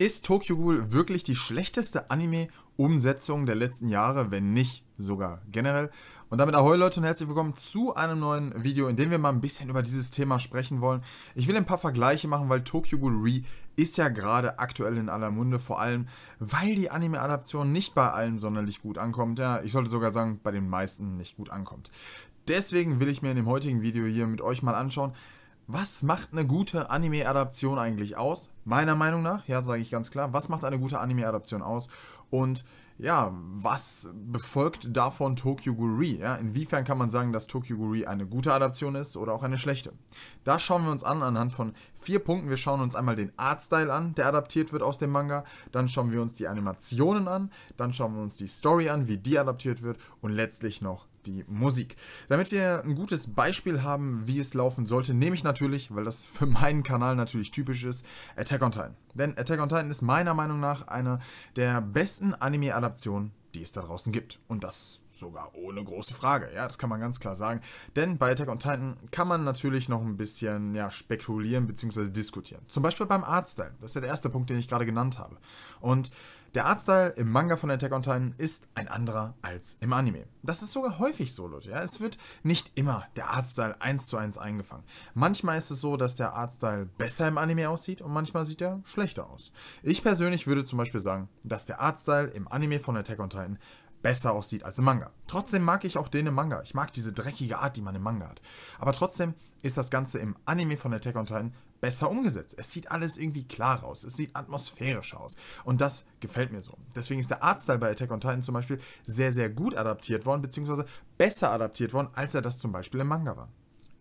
Ist Tokyo Ghoul wirklich die schlechteste Anime-Umsetzung der letzten Jahre, wenn nicht sogar generell? Und damit ahoi Leute und herzlich willkommen zu einem neuen Video, in dem wir mal ein bisschen über dieses Thema sprechen wollen. Ich will ein paar Vergleiche machen, weil Tokyo Ghoul Re ist ja gerade aktuell in aller Munde, vor allem weil die Anime-Adaption nicht bei allen sonderlich gut ankommt. Ja, ich sollte sogar sagen, bei den meisten nicht gut ankommt. Deswegen will ich mir in dem heutigen Video hier mit euch mal anschauen, was macht eine gute Anime-Adaption eigentlich aus? Meiner Meinung nach, ja, sage ich ganz klar, was macht eine gute Anime-Adaption aus? Und ja, was befolgt davon Tokyo Guri? Ja, inwiefern kann man sagen, dass Tokyo Guri eine gute Adaption ist oder auch eine schlechte? Da schauen wir uns an anhand von vier Punkten. Wir schauen uns einmal den Artstyle an, der adaptiert wird aus dem Manga. Dann schauen wir uns die Animationen an. Dann schauen wir uns die Story an, wie die adaptiert wird. Und letztlich noch die Musik. Damit wir ein gutes Beispiel haben, wie es laufen sollte, nehme ich natürlich, weil das für meinen Kanal natürlich typisch ist, Attack on Titan. Denn Attack on Titan ist meiner Meinung nach eine der besten Anime-Adaptionen, die es da draußen gibt. Und das sogar ohne große Frage. Ja, das kann man ganz klar sagen. Denn bei Attack on Titan kann man natürlich noch ein bisschen ja, spekulieren bzw. diskutieren. Zum Beispiel beim Artstyle. Das ist ja der erste Punkt, den ich gerade genannt habe. Und der Artstyle im Manga von Attack on Titan ist ein anderer als im Anime. Das ist sogar häufig so, Leute. Ja? Es wird nicht immer der Artstyle eins zu eins eingefangen. Manchmal ist es so, dass der Artstyle besser im Anime aussieht und manchmal sieht er schlechter aus. Ich persönlich würde zum Beispiel sagen, dass der Artstyle im Anime von Attack on Titan besser aussieht als im Manga. Trotzdem mag ich auch den im Manga. Ich mag diese dreckige Art, die man im Manga hat. Aber trotzdem ist das Ganze im Anime von Attack on Titan besser umgesetzt. Es sieht alles irgendwie klar aus. Es sieht atmosphärisch aus. Und das gefällt mir so. Deswegen ist der Artstyle bei Attack on Titan zum Beispiel sehr, sehr gut adaptiert worden, beziehungsweise besser adaptiert worden, als er das zum Beispiel im Manga war.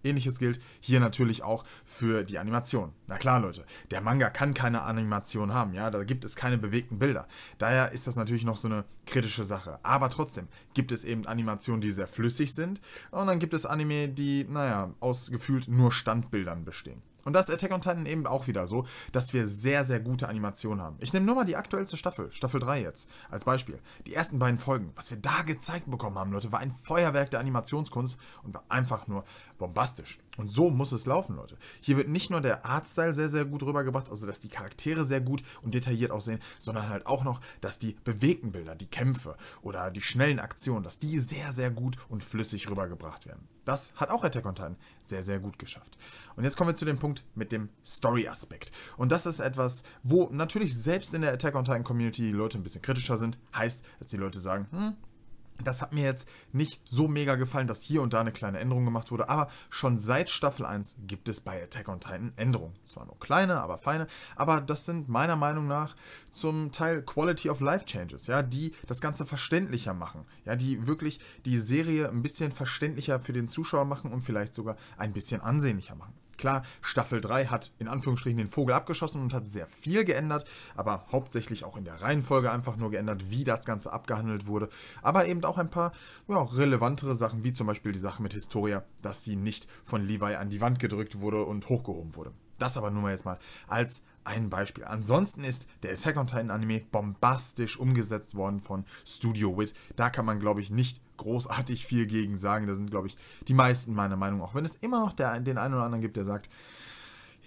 Ähnliches gilt hier natürlich auch für die Animation. Na klar, Leute, der Manga kann keine Animation haben, ja, da gibt es keine bewegten Bilder. Daher ist das natürlich noch so eine kritische Sache. Aber trotzdem gibt es eben Animationen, die sehr flüssig sind und dann gibt es Anime, die, naja, aus gefühlt nur Standbildern bestehen. Und das ist Attack on Titan eben auch wieder so, dass wir sehr, sehr gute Animationen haben. Ich nehme nur mal die aktuellste Staffel, Staffel 3 jetzt, als Beispiel. Die ersten beiden Folgen, was wir da gezeigt bekommen haben, Leute, war ein Feuerwerk der Animationskunst und war einfach nur bombastisch. Und so muss es laufen, Leute. Hier wird nicht nur der Artstyle sehr, sehr gut rübergebracht, also dass die Charaktere sehr gut und detailliert aussehen, sondern halt auch noch, dass die bewegten Bilder, die Kämpfe oder die schnellen Aktionen, dass die sehr, sehr gut und flüssig rübergebracht werden. Das hat auch Attack on Titan sehr, sehr gut geschafft. Und jetzt kommen wir zu dem Punkt mit dem Story-Aspekt. Und das ist etwas, wo natürlich selbst in der Attack on Titan Community die Leute ein bisschen kritischer sind. Heißt, dass die Leute sagen, hm, das hat mir jetzt nicht so mega gefallen, dass hier und da eine kleine Änderung gemacht wurde, aber schon seit Staffel 1 gibt es bei Attack on Titan Änderungen. Zwar nur kleine, aber feine, aber das sind meiner Meinung nach zum Teil Quality of Life Changes, ja, die das Ganze verständlicher machen, ja, die wirklich die Serie ein bisschen verständlicher für den Zuschauer machen und vielleicht sogar ein bisschen ansehnlicher machen. Klar, Staffel 3 hat in Anführungsstrichen den Vogel abgeschossen und hat sehr viel geändert, aber hauptsächlich auch in der Reihenfolge einfach nur geändert, wie das Ganze abgehandelt wurde. Aber eben auch ein paar ja, relevantere Sachen, wie zum Beispiel die Sache mit Historia, dass sie nicht von Levi an die Wand gedrückt wurde und hochgehoben wurde. Das aber nur mal jetzt mal als ein Beispiel. Ansonsten ist der Attack on Titan Anime bombastisch umgesetzt worden von Studio Wit. Da kann man, glaube ich, nicht großartig viel gegen sagen. Da sind, glaube ich, die meisten meiner Meinung, auch wenn es immer noch der, den einen oder anderen gibt, der sagt,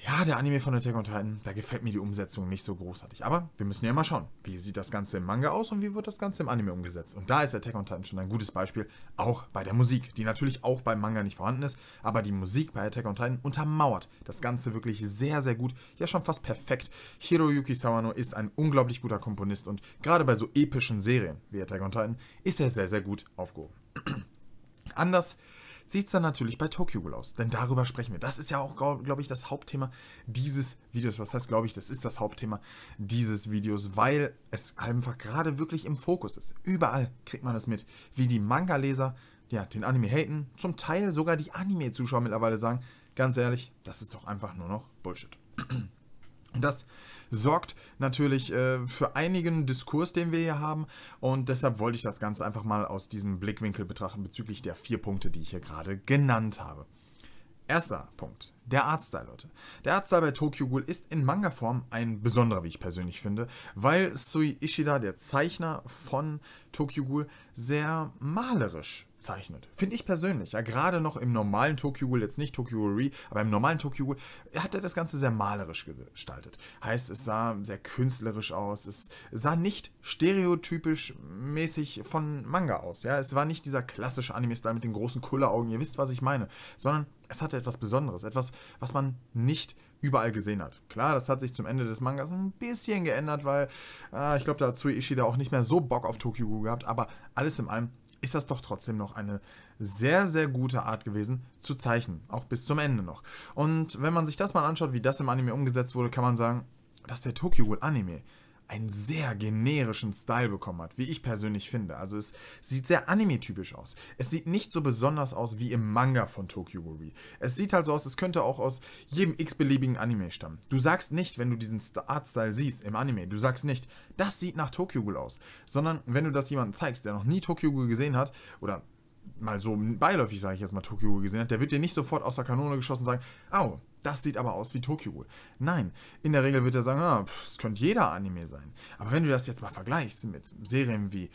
ja, der Anime von Attack on Titan, da gefällt mir die Umsetzung nicht so großartig. Aber wir müssen ja mal schauen, wie sieht das Ganze im Manga aus und wie wird das Ganze im Anime umgesetzt. Und da ist Attack on Titan schon ein gutes Beispiel, auch bei der Musik, die natürlich auch beim Manga nicht vorhanden ist, aber die Musik bei Attack on Titan untermauert das Ganze wirklich sehr, sehr gut, ja schon fast perfekt. Hiroyuki Sawano ist ein unglaublich guter Komponist und gerade bei so epischen Serien wie Attack on Titan ist er sehr, sehr gut aufgehoben. Anders sieht es dann natürlich bei Tokyo Ghoul aus. Denn darüber sprechen wir. Das ist ja auch, glaube ich, das Hauptthema dieses Videos. Das heißt, glaube ich, das ist das Hauptthema dieses Videos, weil es einfach gerade wirklich im Fokus ist. Überall kriegt man es mit, wie die Manga-Leser ja, den Anime haten, zum Teil sogar die Anime-Zuschauer mittlerweile sagen, ganz ehrlich, das ist doch einfach nur noch Bullshit. Und das sorgt natürlich äh, für einigen Diskurs, den wir hier haben. Und deshalb wollte ich das Ganze einfach mal aus diesem Blickwinkel betrachten bezüglich der vier Punkte, die ich hier gerade genannt habe. Erster Punkt, der Artstyle, Leute. Der Artstyle bei Tokyo Ghoul ist in Manga-Form ein besonderer, wie ich persönlich finde, weil Sui Ishida, der Zeichner von Tokyo Ghoul, sehr malerisch zeichnet. Finde ich persönlich. Ja, gerade noch im normalen Tokyo Ghoul, jetzt nicht Tokyo Re, aber im normalen Tokyo Ghoul hat er das Ganze sehr malerisch gestaltet. Heißt, es sah sehr künstlerisch aus. Es sah nicht stereotypisch mäßig von Manga aus. Ja, es war nicht dieser klassische Anime-Style mit den großen Kulleraugen. Ihr wisst, was ich meine. Sondern es hatte etwas Besonderes. Etwas, was man nicht überall gesehen hat. Klar, das hat sich zum Ende des Mangas ein bisschen geändert, weil äh, ich glaube, da hat Tsui Ishida auch nicht mehr so Bock auf Tokyo Ghoul gehabt. Aber alles in allem ist das doch trotzdem noch eine sehr, sehr gute Art gewesen zu zeichnen, auch bis zum Ende noch. Und wenn man sich das mal anschaut, wie das im Anime umgesetzt wurde, kann man sagen, dass der Tokyo Ghoul Anime einen sehr generischen Style bekommen hat, wie ich persönlich finde. Also es sieht sehr anime-typisch aus. Es sieht nicht so besonders aus wie im Manga von Tokyo Ghoul. Es sieht halt so aus, es könnte auch aus jedem x-beliebigen Anime stammen. Du sagst nicht, wenn du diesen Artstyle siehst im Anime, du sagst nicht, das sieht nach Tokyo Ghoul aus, sondern wenn du das jemandem zeigst, der noch nie Tokyo Ghoul gesehen hat oder mal so beiläufig, sage ich jetzt mal, Tokyo gesehen hat, der wird dir nicht sofort aus der Kanone geschossen und sagen, au, das sieht aber aus wie Tokyo Nein, in der Regel wird er sagen, ah, pff, das könnte jeder Anime sein. Aber wenn du das jetzt mal vergleichst mit Serien wie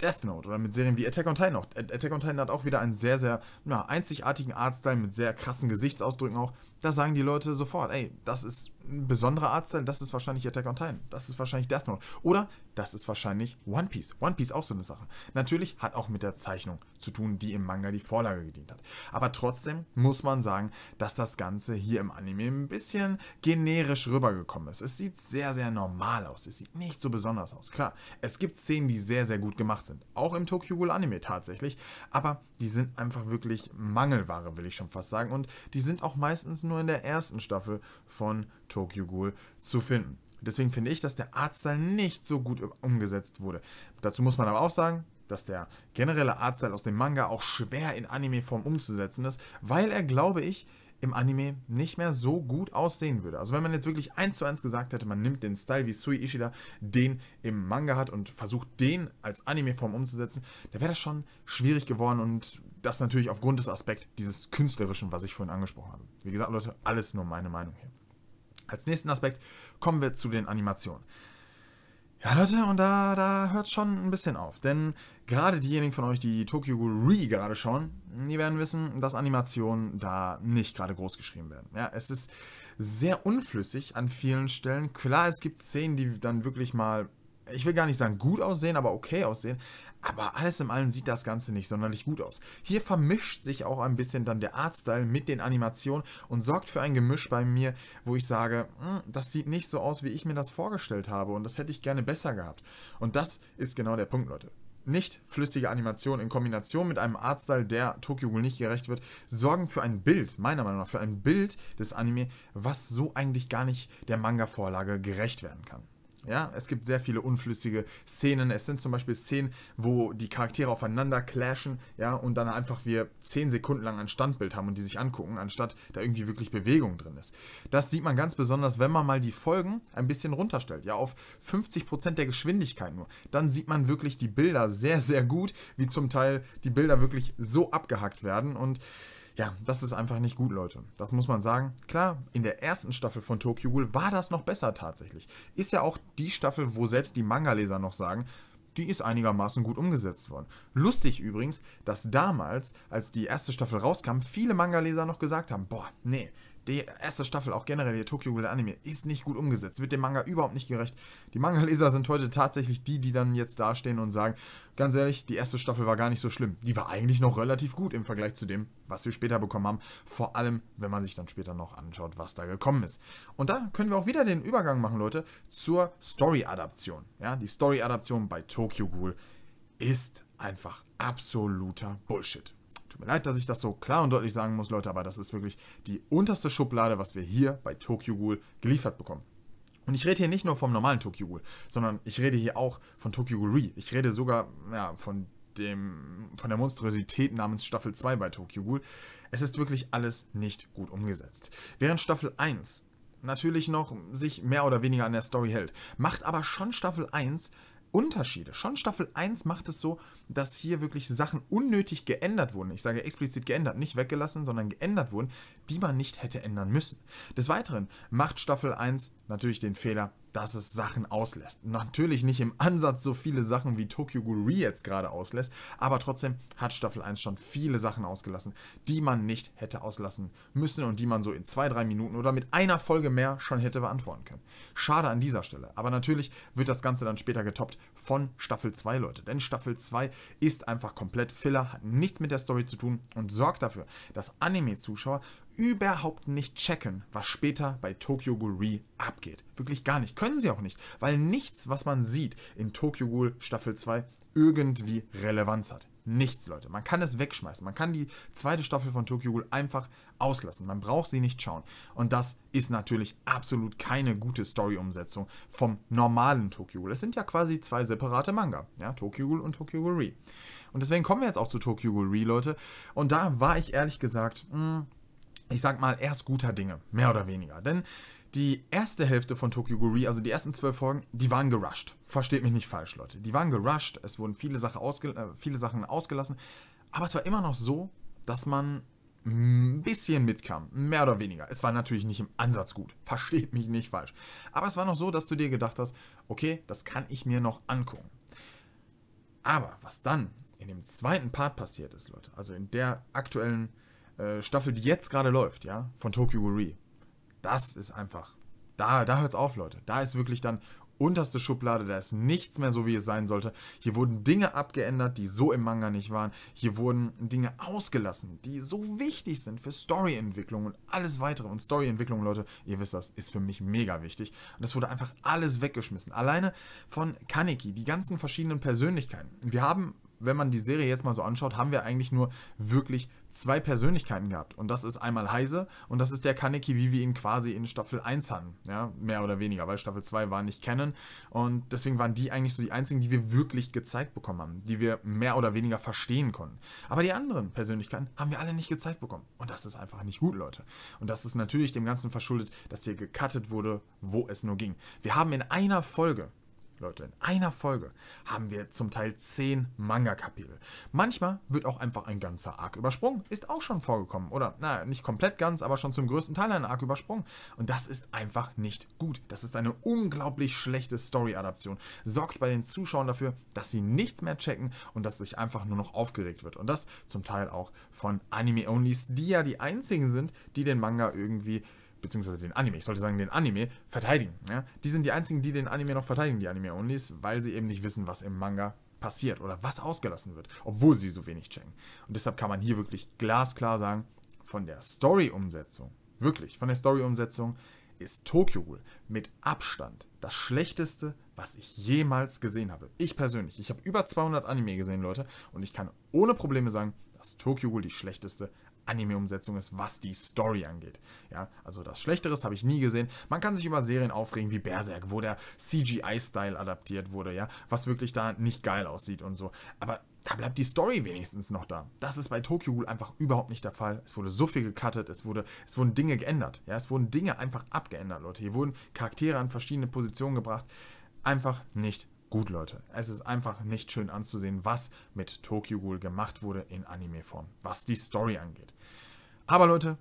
Death Note oder mit Serien wie Attack on Titan auch. Attack on Titan hat auch wieder einen sehr, sehr na, einzigartigen Artstyle mit sehr krassen Gesichtsausdrücken auch da sagen die Leute sofort, ey, das ist ein besonderer Artstyle, das ist wahrscheinlich Attack on Titan, das ist wahrscheinlich Death Note oder das ist wahrscheinlich One Piece. One Piece auch so eine Sache. Natürlich hat auch mit der Zeichnung zu tun, die im Manga die Vorlage gedient hat. Aber trotzdem muss man sagen, dass das Ganze hier im Anime ein bisschen generisch rübergekommen ist. Es sieht sehr, sehr normal aus. Es sieht nicht so besonders aus. Klar, es gibt Szenen, die sehr, sehr gut gemacht sind. Auch im Tokyo Ghoul Anime tatsächlich. Aber die sind einfach wirklich Mangelware, will ich schon fast sagen. Und die sind auch meistens nur in der ersten Staffel von Tokyo Ghoul zu finden. Deswegen finde ich, dass der Artstyle nicht so gut umgesetzt wurde. Dazu muss man aber auch sagen, dass der generelle Artstyle aus dem Manga auch schwer in Anime-Form umzusetzen ist, weil er, glaube ich, im Anime nicht mehr so gut aussehen würde. Also wenn man jetzt wirklich eins zu eins gesagt hätte, man nimmt den Style wie Sui Ishida, den im Manga hat und versucht den als Anime-Form umzusetzen, dann wäre das schon schwierig geworden und das natürlich aufgrund des Aspekts dieses künstlerischen, was ich vorhin angesprochen habe. Wie gesagt, Leute, alles nur meine Meinung hier. Als nächsten Aspekt kommen wir zu den Animationen. Ja, Leute, und da, da hört schon ein bisschen auf. Denn gerade diejenigen von euch, die Tokyo Re gerade schauen, die werden wissen, dass Animationen da nicht gerade groß geschrieben werden. Ja, es ist sehr unflüssig an vielen Stellen. Klar, es gibt Szenen, die dann wirklich mal ich will gar nicht sagen gut aussehen, aber okay aussehen. Aber alles in allem sieht das Ganze nicht sonderlich gut aus. Hier vermischt sich auch ein bisschen dann der Artstyle mit den Animationen und sorgt für ein Gemisch bei mir, wo ich sage, hm, das sieht nicht so aus, wie ich mir das vorgestellt habe und das hätte ich gerne besser gehabt. Und das ist genau der Punkt, Leute nicht flüssige Animationen in Kombination mit einem Artstyle, der Tokyo Ghoul nicht gerecht wird, sorgen für ein Bild, meiner Meinung nach, für ein Bild des Anime, was so eigentlich gar nicht der Manga-Vorlage gerecht werden kann. Ja, es gibt sehr viele unflüssige Szenen. Es sind zum Beispiel Szenen, wo die Charaktere aufeinander clashen, ja, und dann einfach wir zehn Sekunden lang ein Standbild haben und die sich angucken, anstatt da irgendwie wirklich Bewegung drin ist. Das sieht man ganz besonders, wenn man mal die Folgen ein bisschen runterstellt, ja, auf 50% der Geschwindigkeit nur. Dann sieht man wirklich die Bilder sehr, sehr gut, wie zum Teil die Bilder wirklich so abgehackt werden und ja, das ist einfach nicht gut, Leute. Das muss man sagen. Klar, in der ersten Staffel von Tokyo Ghoul war das noch besser tatsächlich. Ist ja auch die Staffel, wo selbst die Manga-Leser noch sagen, die ist einigermaßen gut umgesetzt worden. Lustig übrigens, dass damals, als die erste Staffel rauskam, viele Manga-Leser noch gesagt haben, boah, nee, die erste Staffel, auch generell der Tokyo Ghoul Anime, ist nicht gut umgesetzt, wird dem Manga überhaupt nicht gerecht. Die Manga-Leser sind heute tatsächlich die, die dann jetzt dastehen und sagen, ganz ehrlich, die erste Staffel war gar nicht so schlimm. Die war eigentlich noch relativ gut im Vergleich zu dem, was wir später bekommen haben. Vor allem, wenn man sich dann später noch anschaut, was da gekommen ist. Und da können wir auch wieder den Übergang machen, Leute, zur Story-Adaption. Ja, die Story-Adaption bei Tokyo Ghoul ist einfach absoluter Bullshit. Tut mir leid, dass ich das so klar und deutlich sagen muss, Leute, aber das ist wirklich die unterste Schublade, was wir hier bei Tokyo Ghoul geliefert bekommen. Und ich rede hier nicht nur vom normalen Tokyo Ghoul, sondern ich rede hier auch von Tokyo Ghoul Re. Ich rede sogar ja, von, dem, von der Monstrosität namens Staffel 2 bei Tokyo Ghoul. Es ist wirklich alles nicht gut umgesetzt. Während Staffel 1 natürlich noch sich mehr oder weniger an der Story hält, macht aber schon Staffel 1 Unterschiede. Schon Staffel 1 macht es so, dass hier wirklich Sachen unnötig geändert wurden. Ich sage explizit geändert, nicht weggelassen, sondern geändert wurden, die man nicht hätte ändern müssen. Des Weiteren macht Staffel 1 natürlich den Fehler, dass es Sachen auslässt. Natürlich nicht im Ansatz so viele Sachen wie Tokyo Ghoul jetzt gerade auslässt, aber trotzdem hat Staffel 1 schon viele Sachen ausgelassen, die man nicht hätte auslassen müssen und die man so in zwei, drei Minuten oder mit einer Folge mehr schon hätte beantworten können. Schade an dieser Stelle, aber natürlich wird das Ganze dann später getoppt von Staffel 2, Leute, denn Staffel 2 ist einfach komplett Filler, hat nichts mit der Story zu tun und sorgt dafür, dass Anime-Zuschauer überhaupt nicht checken, was später bei Tokyo Ghoul Re abgeht. Wirklich gar nicht. Können sie auch nicht, weil nichts, was man sieht in Tokyo Ghoul Staffel 2 irgendwie Relevanz hat. Nichts, Leute. Man kann es wegschmeißen. Man kann die zweite Staffel von Tokyo Ghoul einfach auslassen. Man braucht sie nicht schauen. Und das ist natürlich absolut keine gute Story-Umsetzung vom normalen Tokyo Ghoul. Es sind ja quasi zwei separate Manga. Ja, Tokyo Ghoul und Tokyo Ghoul Re. Und deswegen kommen wir jetzt auch zu Tokyo Ghoul Re, Leute. Und da war ich ehrlich gesagt, mh, hm, ich sag mal, erst guter Dinge, mehr oder weniger. Denn die erste Hälfte von Tokyo Guri, also die ersten zwölf Folgen, die waren gerusht. Versteht mich nicht falsch, Leute. Die waren gerusht, es wurden viele, Sache ausge äh, viele Sachen ausgelassen, aber es war immer noch so, dass man ein bisschen mitkam, mehr oder weniger. Es war natürlich nicht im Ansatz gut, versteht mich nicht falsch. Aber es war noch so, dass du dir gedacht hast, okay, das kann ich mir noch angucken. Aber was dann in dem zweiten Part passiert ist, Leute, also in der aktuellen äh, Staffel, die jetzt gerade läuft, ja, von Tokyo Ghoul. Das ist einfach. Da, da hört's auf, Leute. Da ist wirklich dann unterste Schublade, da ist nichts mehr so, wie es sein sollte. Hier wurden Dinge abgeändert, die so im Manga nicht waren. Hier wurden Dinge ausgelassen, die so wichtig sind für Storyentwicklung und alles weitere. Und Storyentwicklung, Leute, ihr wisst das, ist für mich mega wichtig. Und das wurde einfach alles weggeschmissen. Alleine von Kaneki, die ganzen verschiedenen Persönlichkeiten. Wir haben wenn man die Serie jetzt mal so anschaut, haben wir eigentlich nur wirklich zwei Persönlichkeiten gehabt. Und das ist einmal Heise und das ist der Kaneki, wie wir ihn quasi in Staffel 1 hatten. Ja, mehr oder weniger, weil Staffel 2 war nicht kennen. Und deswegen waren die eigentlich so die einzigen, die wir wirklich gezeigt bekommen haben, die wir mehr oder weniger verstehen konnten. Aber die anderen Persönlichkeiten haben wir alle nicht gezeigt bekommen. Und das ist einfach nicht gut, Leute. Und das ist natürlich dem Ganzen verschuldet, dass hier gecuttet wurde, wo es nur ging. Wir haben in einer Folge Leute, in einer Folge haben wir zum Teil zehn Manga-Kapitel. Manchmal wird auch einfach ein ganzer Arc übersprungen. Ist auch schon vorgekommen. Oder, naja, nicht komplett ganz, aber schon zum größten Teil ein Arc übersprungen. Und das ist einfach nicht gut. Das ist eine unglaublich schlechte Story-Adaption. Sorgt bei den Zuschauern dafür, dass sie nichts mehr checken und dass sich einfach nur noch aufgeregt wird. Und das zum Teil auch von Anime-Onlys, die ja die einzigen sind, die den Manga irgendwie beziehungsweise den Anime, ich sollte sagen den Anime, verteidigen. Ja? Die sind die einzigen, die den Anime noch verteidigen, die Anime-Onlys, weil sie eben nicht wissen, was im Manga passiert oder was ausgelassen wird, obwohl sie so wenig checken. Und deshalb kann man hier wirklich glasklar sagen, von der Story-Umsetzung, wirklich, von der Story-Umsetzung ist Tokyo Ghoul mit Abstand das schlechteste, was ich jemals gesehen habe. Ich persönlich, ich habe über 200 Anime gesehen, Leute, und ich kann ohne Probleme sagen, dass Tokyo Ghoul die schlechteste Anime-Umsetzung ist, was die Story angeht. Ja, also das Schlechteres habe ich nie gesehen. Man kann sich über Serien aufregen wie Berserk, wo der CGI-Style adaptiert wurde, ja, was wirklich da nicht geil aussieht und so. Aber da bleibt die Story wenigstens noch da. Das ist bei Tokyo Ghoul einfach überhaupt nicht der Fall. Es wurde so viel gecuttet, es, wurde, es wurden Dinge geändert. Ja, es wurden Dinge einfach abgeändert, Leute. Hier wurden Charaktere an verschiedene Positionen gebracht. Einfach nicht Gut, Leute, es ist einfach nicht schön anzusehen, was mit Tokyo Ghoul gemacht wurde in Anime-Form, was die Story angeht. Aber Leute,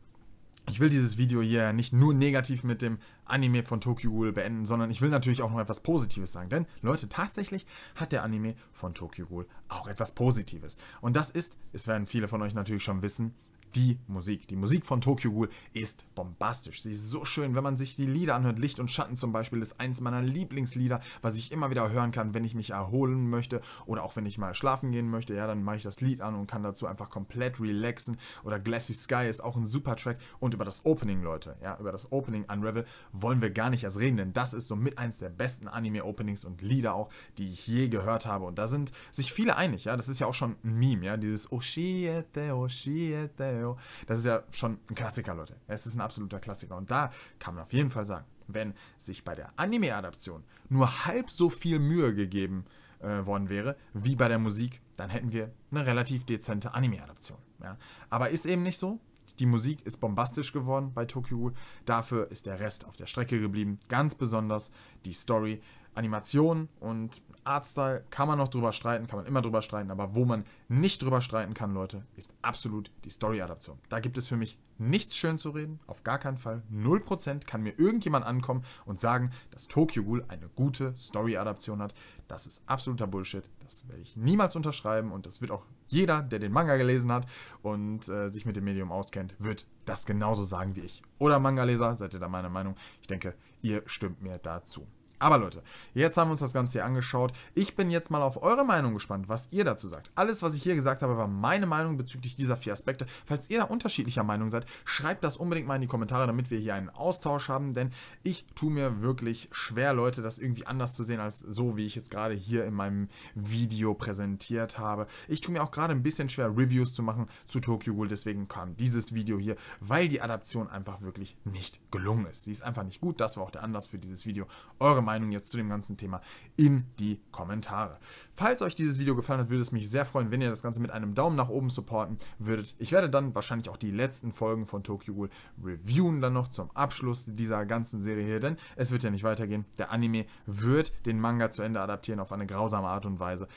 ich will dieses Video hier nicht nur negativ mit dem Anime von Tokyo Ghoul beenden, sondern ich will natürlich auch noch etwas Positives sagen. Denn, Leute, tatsächlich hat der Anime von Tokyo Ghoul auch etwas Positives. Und das ist, es werden viele von euch natürlich schon wissen, die Musik. Die Musik von Tokyo Ghoul ist bombastisch. Sie ist so schön, wenn man sich die Lieder anhört. Licht und Schatten zum Beispiel ist eins meiner Lieblingslieder, was ich immer wieder hören kann, wenn ich mich erholen möchte oder auch wenn ich mal schlafen gehen möchte. Ja, dann mache ich das Lied an und kann dazu einfach komplett relaxen. Oder Glassy Sky ist auch ein super Track. Und über das Opening, Leute, ja, über das Opening Unravel wollen wir gar nicht erst reden, denn das ist somit eins der besten Anime-Openings und Lieder auch, die ich je gehört habe. Und da sind sich viele einig, ja. Das ist ja auch schon ein Meme, ja. Dieses Oshiete, oh, eh, Oshiete, oh, eh, Mario. Das ist ja schon ein Klassiker, Leute. Es ist ein absoluter Klassiker. Und da kann man auf jeden Fall sagen, wenn sich bei der Anime-Adaption nur halb so viel Mühe gegeben äh, worden wäre wie bei der Musik, dann hätten wir eine relativ dezente Anime-Adaption. Ja? Aber ist eben nicht so. Die Musik ist bombastisch geworden bei Tokyo Ghoul. Dafür ist der Rest auf der Strecke geblieben. Ganz besonders die Story Animation und Artstyle kann man noch drüber streiten, kann man immer drüber streiten, aber wo man nicht drüber streiten kann, Leute, ist absolut die Story-Adaption. Da gibt es für mich nichts schön zu reden, auf gar keinen Fall. 0% kann mir irgendjemand ankommen und sagen, dass Tokyo Ghoul eine gute Story-Adaption hat. Das ist absoluter Bullshit, das werde ich niemals unterschreiben und das wird auch jeder, der den Manga gelesen hat und äh, sich mit dem Medium auskennt, wird das genauso sagen wie ich. Oder Manga-Leser, seid ihr da meiner Meinung? Ich denke, ihr stimmt mir dazu. Aber Leute, jetzt haben wir uns das Ganze hier angeschaut. Ich bin jetzt mal auf eure Meinung gespannt, was ihr dazu sagt. Alles, was ich hier gesagt habe, war meine Meinung bezüglich dieser vier Aspekte. Falls ihr da unterschiedlicher Meinung seid, schreibt das unbedingt mal in die Kommentare, damit wir hier einen Austausch haben, denn ich tue mir wirklich schwer, Leute, das irgendwie anders zu sehen, als so, wie ich es gerade hier in meinem Video präsentiert habe. Ich tue mir auch gerade ein bisschen schwer, Reviews zu machen zu Tokyo Ghoul, deswegen kam dieses Video hier, weil die Adaption einfach wirklich nicht gelungen ist. Sie ist einfach nicht gut, das war auch der Anlass für dieses Video. Eure Meinung. Meinung jetzt zu dem ganzen Thema in die Kommentare. Falls euch dieses Video gefallen hat, würde es mich sehr freuen, wenn ihr das Ganze mit einem Daumen nach oben supporten würdet. Ich werde dann wahrscheinlich auch die letzten Folgen von Tokyo Ghoul reviewen, dann noch zum Abschluss dieser ganzen Serie hier, denn es wird ja nicht weitergehen. Der Anime wird den Manga zu Ende adaptieren auf eine grausame Art und Weise.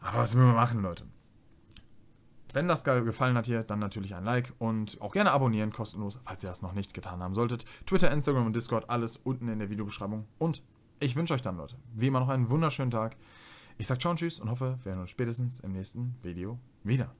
Aber was will man machen, Leute? Wenn das gefallen hat hier, dann natürlich ein Like und auch gerne abonnieren, kostenlos, falls ihr das noch nicht getan haben solltet. Twitter, Instagram und Discord, alles unten in der Videobeschreibung. Und ich wünsche euch dann, Leute, wie immer noch einen wunderschönen Tag. Ich sage ciao und tschüss und hoffe, wir sehen uns spätestens im nächsten Video wieder.